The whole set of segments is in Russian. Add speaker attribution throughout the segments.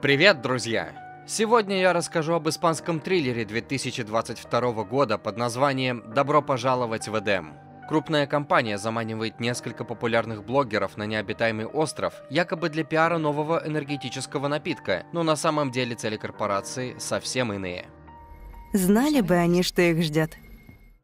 Speaker 1: Привет, друзья! Сегодня я расскажу об испанском триллере 2022 года под названием «Добро пожаловать в Эдем». Крупная компания заманивает несколько популярных блогеров на необитаемый остров, якобы для пиара нового энергетического напитка, но на самом деле цели корпорации совсем иные. Знали бы они, что их ждет.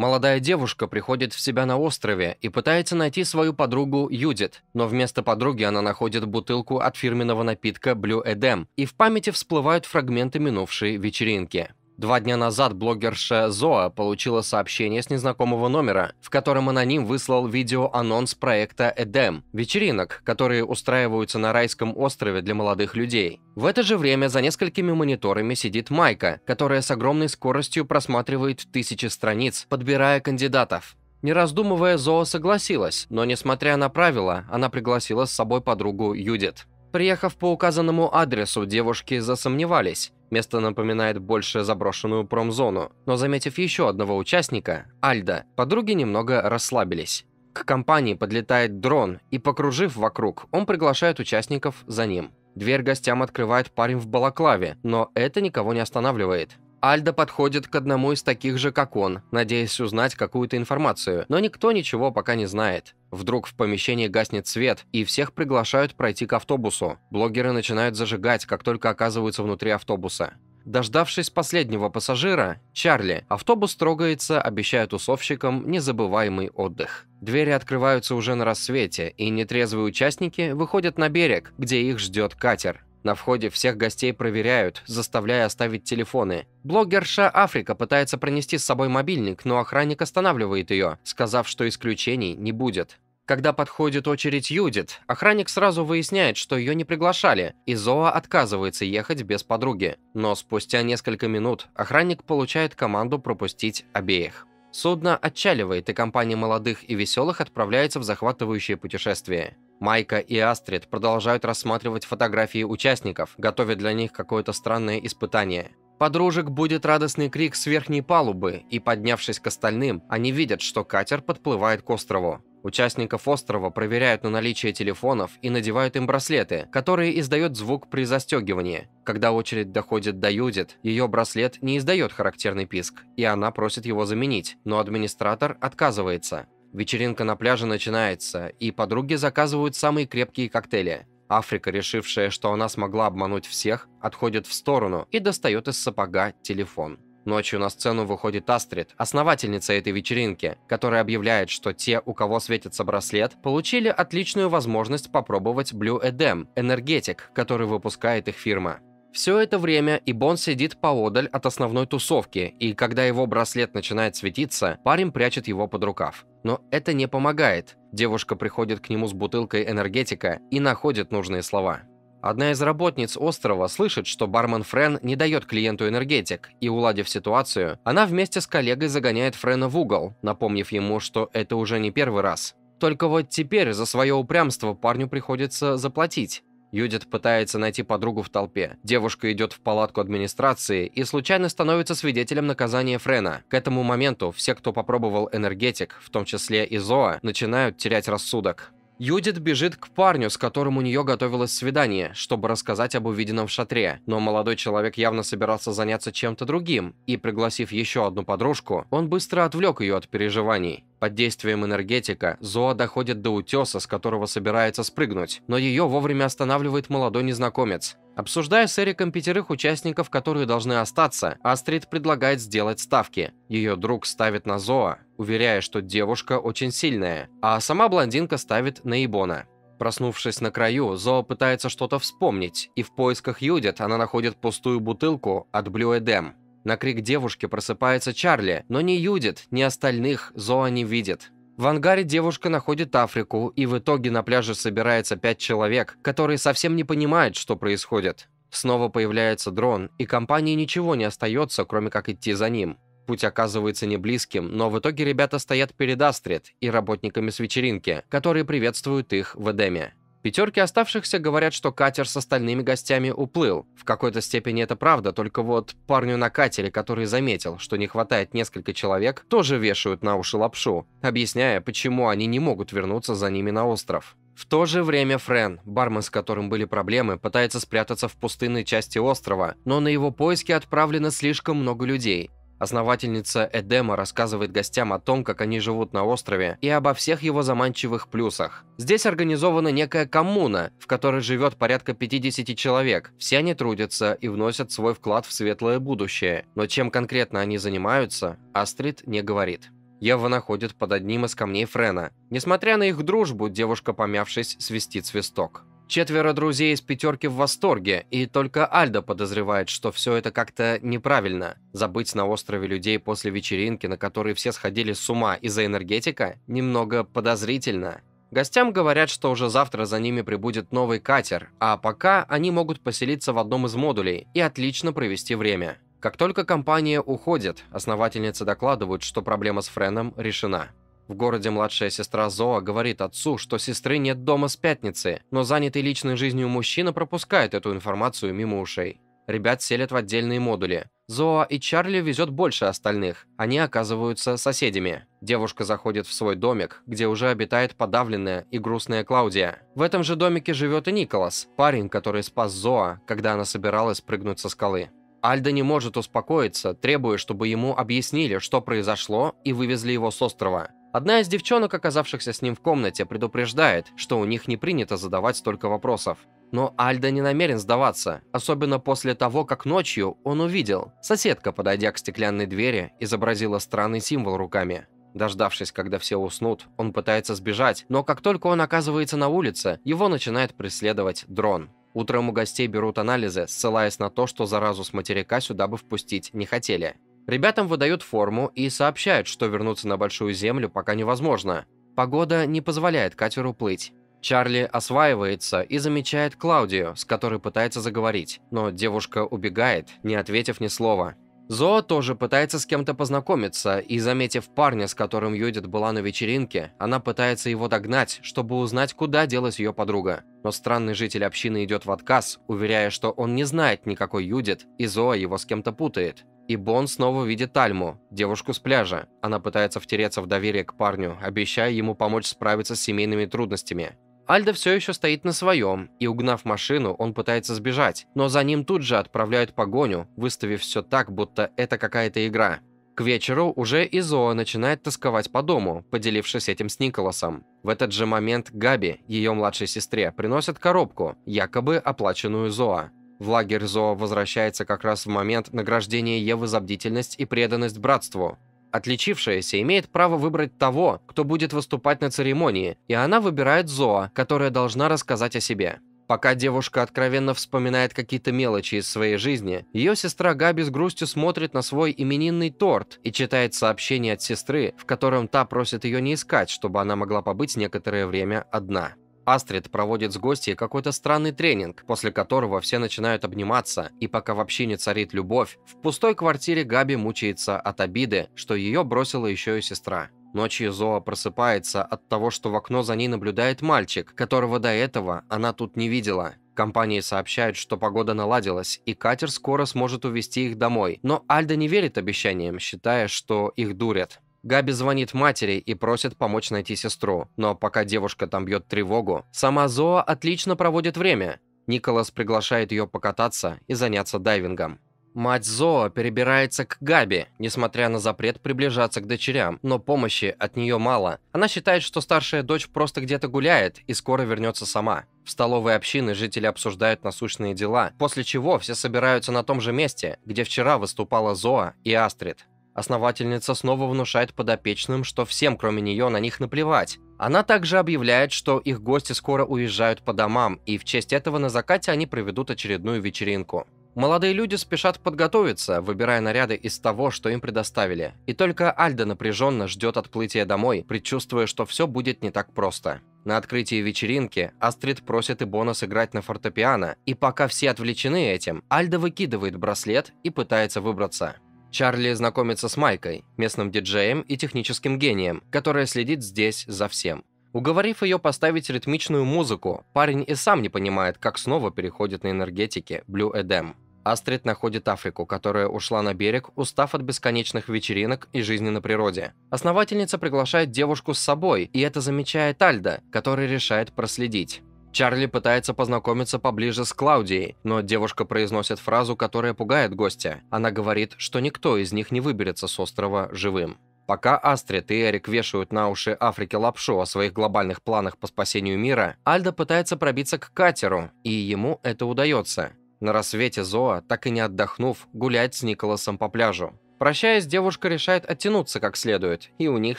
Speaker 1: Молодая девушка приходит в себя на острове и пытается найти свою подругу Юдит, но вместо подруги она находит бутылку от фирменного напитка Blue Edem, и в памяти всплывают фрагменты минувшей вечеринки. Два дня назад блогерша Зоа получила сообщение с незнакомого номера, в котором аноним выслал видео-анонс проекта «Эдем» – вечеринок, которые устраиваются на райском острове для молодых людей. В это же время за несколькими мониторами сидит Майка, которая с огромной скоростью просматривает тысячи страниц, подбирая кандидатов. Не раздумывая, Зоа согласилась, но несмотря на правила, она пригласила с собой подругу Юдит. Приехав по указанному адресу, девушки засомневались. Место напоминает больше заброшенную промзону, но заметив еще одного участника, Альда, подруги немного расслабились. К компании подлетает дрон, и покружив вокруг, он приглашает участников за ним. Дверь гостям открывает парень в балаклаве, но это никого не останавливает. Альда подходит к одному из таких же, как он, надеясь узнать какую-то информацию, но никто ничего пока не знает. Вдруг в помещении гаснет свет, и всех приглашают пройти к автобусу. Блогеры начинают зажигать, как только оказываются внутри автобуса. Дождавшись последнего пассажира, Чарли, автобус трогается, обещая тусовщикам незабываемый отдых. Двери открываются уже на рассвете, и нетрезвые участники выходят на берег, где их ждет катер. На входе всех гостей проверяют, заставляя оставить телефоны. Блогерша Африка пытается пронести с собой мобильник, но охранник останавливает ее, сказав, что исключений не будет. Когда подходит очередь Юдит, охранник сразу выясняет, что ее не приглашали, и Зоа отказывается ехать без подруги. Но спустя несколько минут охранник получает команду пропустить обеих. Судно отчаливает, и компания молодых и веселых отправляется в захватывающее путешествие. Майка и Астрид продолжают рассматривать фотографии участников, готовя для них какое-то странное испытание. Подружек будет радостный крик с верхней палубы, и поднявшись к остальным, они видят, что катер подплывает к острову. Участников острова проверяют на наличие телефонов и надевают им браслеты, которые издают звук при застегивании. Когда очередь доходит до Юдит, ее браслет не издает характерный писк, и она просит его заменить, но администратор отказывается. Вечеринка на пляже начинается, и подруги заказывают самые крепкие коктейли. Африка, решившая, что она смогла обмануть всех, отходит в сторону и достает из сапога телефон. Ночью на сцену выходит Астрид, основательница этой вечеринки, которая объявляет, что те, у кого светится браслет, получили отличную возможность попробовать Blue Edem, энергетик, который выпускает их фирма. Все это время Ибон сидит поодаль от основной тусовки, и когда его браслет начинает светиться, парень прячет его под рукав. Но это не помогает. Девушка приходит к нему с бутылкой энергетика и находит нужные слова. Одна из работниц острова слышит, что бармен Френ не дает клиенту энергетик, и уладив ситуацию, она вместе с коллегой загоняет Френа в угол, напомнив ему, что это уже не первый раз. Только вот теперь за свое упрямство парню приходится заплатить. Юдит пытается найти подругу в толпе. Девушка идет в палатку администрации и случайно становится свидетелем наказания Френа. К этому моменту все, кто попробовал энергетик, в том числе и Зоа, начинают терять рассудок. Юдит бежит к парню, с которым у нее готовилось свидание, чтобы рассказать об увиденном в шатре, но молодой человек явно собирался заняться чем-то другим, и, пригласив еще одну подружку, он быстро отвлек ее от переживаний. Под действием энергетика Зоа доходит до утеса, с которого собирается спрыгнуть, но ее вовремя останавливает молодой незнакомец. Обсуждая с Эриком пятерых участников, которые должны остаться, Астрид предлагает сделать ставки. Ее друг ставит на Зоа, уверяя, что девушка очень сильная, а сама блондинка ставит на Ибона. Проснувшись на краю, Зоа пытается что-то вспомнить, и в поисках Юдит она находит пустую бутылку от Блю Эдем. На крик девушки просыпается Чарли, но не Юдит, ни остальных Зоа не видит. В ангаре девушка находит Африку, и в итоге на пляже собирается пять человек, которые совсем не понимают, что происходит. Снова появляется дрон, и компании ничего не остается, кроме как идти за ним. Путь оказывается не близким, но в итоге ребята стоят перед Астрид и работниками с вечеринки, которые приветствуют их в Эдеме. Пятерки оставшихся говорят, что катер с остальными гостями уплыл. В какой-то степени это правда, только вот парню на катере, который заметил, что не хватает несколько человек, тоже вешают на уши лапшу, объясняя, почему они не могут вернуться за ними на остров. В то же время Френ, бармен с которым были проблемы, пытается спрятаться в пустынной части острова, но на его поиски отправлено слишком много людей. Основательница Эдема рассказывает гостям о том, как они живут на острове, и обо всех его заманчивых плюсах. Здесь организована некая коммуна, в которой живет порядка 50 человек. Все они трудятся и вносят свой вклад в светлое будущее. Но чем конкретно они занимаются, Астрид не говорит. Ева находит под одним из камней Френа. Несмотря на их дружбу, девушка, помявшись, свистит свисток. Четверо друзей из пятерки в восторге, и только Альдо подозревает, что все это как-то неправильно. Забыть на острове людей после вечеринки, на которой все сходили с ума из-за энергетика, немного подозрительно. Гостям говорят, что уже завтра за ними прибудет новый катер, а пока они могут поселиться в одном из модулей и отлично провести время. Как только компания уходит, основательницы докладывают, что проблема с Френом решена. В городе младшая сестра Зоа говорит отцу, что сестры нет дома с пятницы, но занятый личной жизнью мужчина пропускает эту информацию мимо ушей. Ребят селят в отдельные модули. Зоа и Чарли везет больше остальных. Они оказываются соседями. Девушка заходит в свой домик, где уже обитает подавленная и грустная Клаудия. В этом же домике живет и Николас, парень, который спас Зоа, когда она собиралась прыгнуть со скалы. Альда не может успокоиться, требуя, чтобы ему объяснили, что произошло, и вывезли его с острова. Одна из девчонок, оказавшихся с ним в комнате, предупреждает, что у них не принято задавать столько вопросов. Но Альда не намерен сдаваться, особенно после того, как ночью он увидел. Соседка, подойдя к стеклянной двери, изобразила странный символ руками. Дождавшись, когда все уснут, он пытается сбежать, но как только он оказывается на улице, его начинает преследовать дрон. Утром у гостей берут анализы, ссылаясь на то, что заразу с материка сюда бы впустить не хотели. Ребятам выдают форму и сообщают, что вернуться на Большую Землю пока невозможно. Погода не позволяет катеру плыть. Чарли осваивается и замечает Клаудию, с которой пытается заговорить, но девушка убегает, не ответив ни слова. Зоа тоже пытается с кем-то познакомиться, и, заметив парня, с которым Юдит была на вечеринке, она пытается его догнать, чтобы узнать, куда делась ее подруга. Но странный житель общины идет в отказ, уверяя, что он не знает никакой Юдит, и Зоа его с кем-то путает. И Бон снова видит Альму, девушку с пляжа. Она пытается втереться в доверие к парню, обещая ему помочь справиться с семейными трудностями. Альда все еще стоит на своем, и угнав машину, он пытается сбежать, но за ним тут же отправляют погоню, выставив все так, будто это какая-то игра. К вечеру уже Изоа начинает тосковать по дому, поделившись этим с Николасом. В этот же момент Габи, ее младшей сестре, приносят коробку, якобы оплаченную Зоа. В лагерь Зоо возвращается как раз в момент награждения Евы за бдительность и преданность братству. Отличившаяся имеет право выбрать того, кто будет выступать на церемонии, и она выбирает Зоа, которая должна рассказать о себе. Пока девушка откровенно вспоминает какие-то мелочи из своей жизни, ее сестра Габи с грустью смотрит на свой именинный торт и читает сообщение от сестры, в котором та просит ее не искать, чтобы она могла побыть некоторое время одна. Астрид проводит с гостьей какой-то странный тренинг, после которого все начинают обниматься, и пока вообще не царит любовь, в пустой квартире Габи мучается от обиды, что ее бросила еще и сестра. Ночью Зоа просыпается от того, что в окно за ней наблюдает мальчик, которого до этого она тут не видела. Компании сообщают, что погода наладилась, и катер скоро сможет увезти их домой. Но Альда не верит обещаниям, считая, что их дурят. Габи звонит матери и просит помочь найти сестру, но пока девушка там бьет тревогу, сама Зоа отлично проводит время. Николас приглашает ее покататься и заняться дайвингом. Мать Зоа перебирается к Габи, несмотря на запрет приближаться к дочерям, но помощи от нее мало. Она считает, что старшая дочь просто где-то гуляет и скоро вернется сама. В столовой общины жители обсуждают насущные дела, после чего все собираются на том же месте, где вчера выступала Зоа и Астрид. Основательница снова внушает подопечным, что всем, кроме нее, на них наплевать. Она также объявляет, что их гости скоро уезжают по домам, и в честь этого на закате они проведут очередную вечеринку. Молодые люди спешат подготовиться, выбирая наряды из того, что им предоставили. И только Альда напряженно ждет отплытия домой, предчувствуя, что все будет не так просто. На открытии вечеринки Астрид просит Ибона сыграть на фортепиано, и пока все отвлечены этим, Альда выкидывает браслет и пытается выбраться. Чарли знакомится с Майкой, местным диджеем и техническим гением, которая следит здесь за всем. Уговорив ее поставить ритмичную музыку, парень и сам не понимает, как снова переходит на энергетики Blue эдем Астрид находит Африку, которая ушла на берег, устав от бесконечных вечеринок и жизни на природе. Основательница приглашает девушку с собой, и это замечает Альда, который решает проследить. Чарли пытается познакомиться поближе с Клаудией, но девушка произносит фразу, которая пугает гостя. Она говорит, что никто из них не выберется с острова живым. Пока Астрид и Эрик вешают на уши Африке лапшу о своих глобальных планах по спасению мира, Альда пытается пробиться к катеру, и ему это удается. На рассвете Зоа, так и не отдохнув, гуляет с Николасом по пляжу. Прощаясь, девушка решает оттянуться как следует, и у них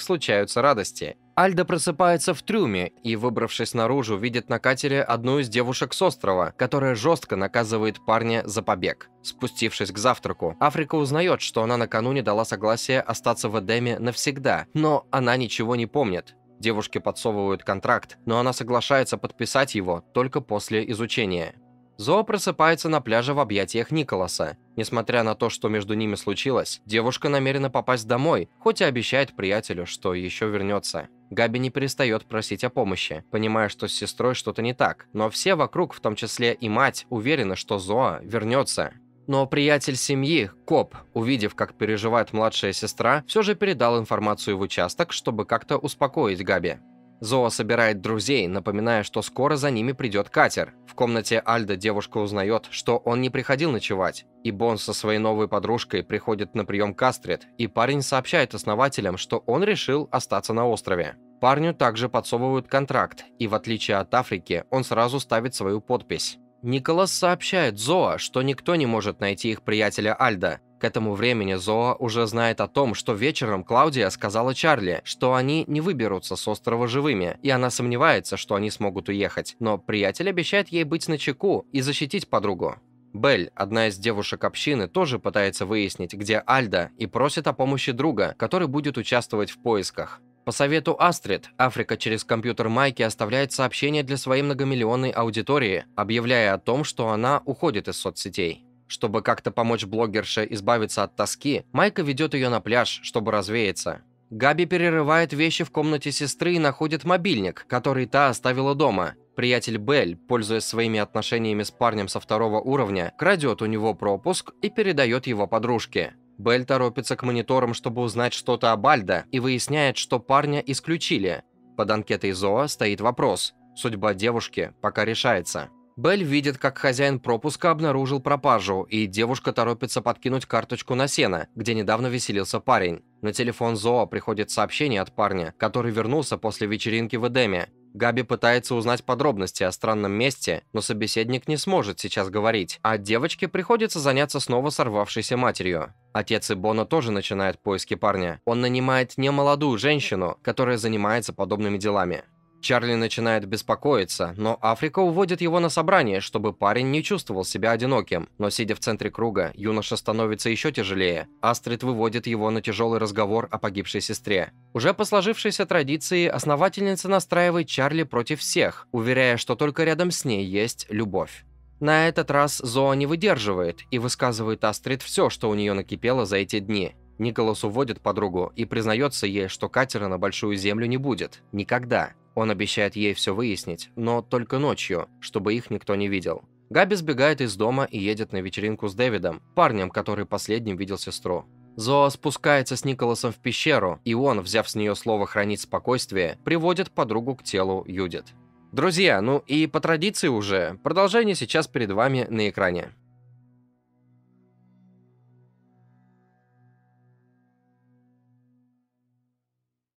Speaker 1: случаются радости. Альда просыпается в трюме и, выбравшись наружу, видит на катере одну из девушек с острова, которая жестко наказывает парня за побег. Спустившись к завтраку, Африка узнает, что она накануне дала согласие остаться в Эдеме навсегда, но она ничего не помнит. Девушке подсовывают контракт, но она соглашается подписать его только после изучения. Зоа просыпается на пляже в объятиях Николаса. Несмотря на то, что между ними случилось, девушка намерена попасть домой, хоть и обещает приятелю, что еще вернется. Габи не перестает просить о помощи, понимая, что с сестрой что-то не так, но все вокруг, в том числе и мать, уверены, что Зоа вернется. Но приятель семьи, Коп, увидев, как переживает младшая сестра, все же передал информацию в участок, чтобы как-то успокоить Габи. Зоа собирает друзей, напоминая, что скоро за ними придет катер. В комнате Альда девушка узнает, что он не приходил ночевать. И Бон со своей новой подружкой приходит на прием к Астрид, и парень сообщает основателям, что он решил остаться на острове. Парню также подсовывают контракт, и в отличие от Африки, он сразу ставит свою подпись. Николас сообщает Зоа, что никто не может найти их приятеля Альда. К этому времени Зоа уже знает о том, что вечером Клаудия сказала Чарли, что они не выберутся с острова живыми, и она сомневается, что они смогут уехать, но приятель обещает ей быть на чеку и защитить подругу. Белль, одна из девушек общины, тоже пытается выяснить, где Альда, и просит о помощи друга, который будет участвовать в поисках. По совету Астрид, Африка через компьютер Майки оставляет сообщение для своей многомиллионной аудитории, объявляя о том, что она уходит из соцсетей. Чтобы как-то помочь блогерше избавиться от тоски, Майка ведет ее на пляж, чтобы развеяться. Габи перерывает вещи в комнате сестры и находит мобильник, который та оставила дома. Приятель Белль, пользуясь своими отношениями с парнем со второго уровня, крадет у него пропуск и передает его подружке. Белль торопится к мониторам, чтобы узнать что-то об Альдо, и выясняет, что парня исключили. Под анкетой Зоа стоит вопрос. Судьба девушки пока решается. Белль видит, как хозяин пропуска обнаружил пропажу, и девушка торопится подкинуть карточку на сено, где недавно веселился парень. На телефон Зоа приходит сообщение от парня, который вернулся после вечеринки в Эдеме. Габи пытается узнать подробности о странном месте, но собеседник не сможет сейчас говорить, а девочке приходится заняться снова сорвавшейся матерью. Отец Ибона тоже начинает поиски парня. Он нанимает немолодую женщину, которая занимается подобными делами. Чарли начинает беспокоиться, но Африка уводит его на собрание, чтобы парень не чувствовал себя одиноким. Но сидя в центре круга, юноша становится еще тяжелее. Астрид выводит его на тяжелый разговор о погибшей сестре. Уже по сложившейся традиции, основательница настраивает Чарли против всех, уверяя, что только рядом с ней есть любовь. На этот раз Зоа не выдерживает и высказывает Астрид все, что у нее накипело за эти дни. Николас уводит подругу и признается ей, что катера на Большую Землю не будет. Никогда. Он обещает ей все выяснить, но только ночью, чтобы их никто не видел. Габи сбегает из дома и едет на вечеринку с Дэвидом, парнем, который последним видел сестру. Зоа спускается с Николасом в пещеру, и он, взяв с нее слово хранить спокойствие, приводит подругу к телу Юдит. Друзья, ну и по традиции уже, продолжение сейчас перед вами на экране.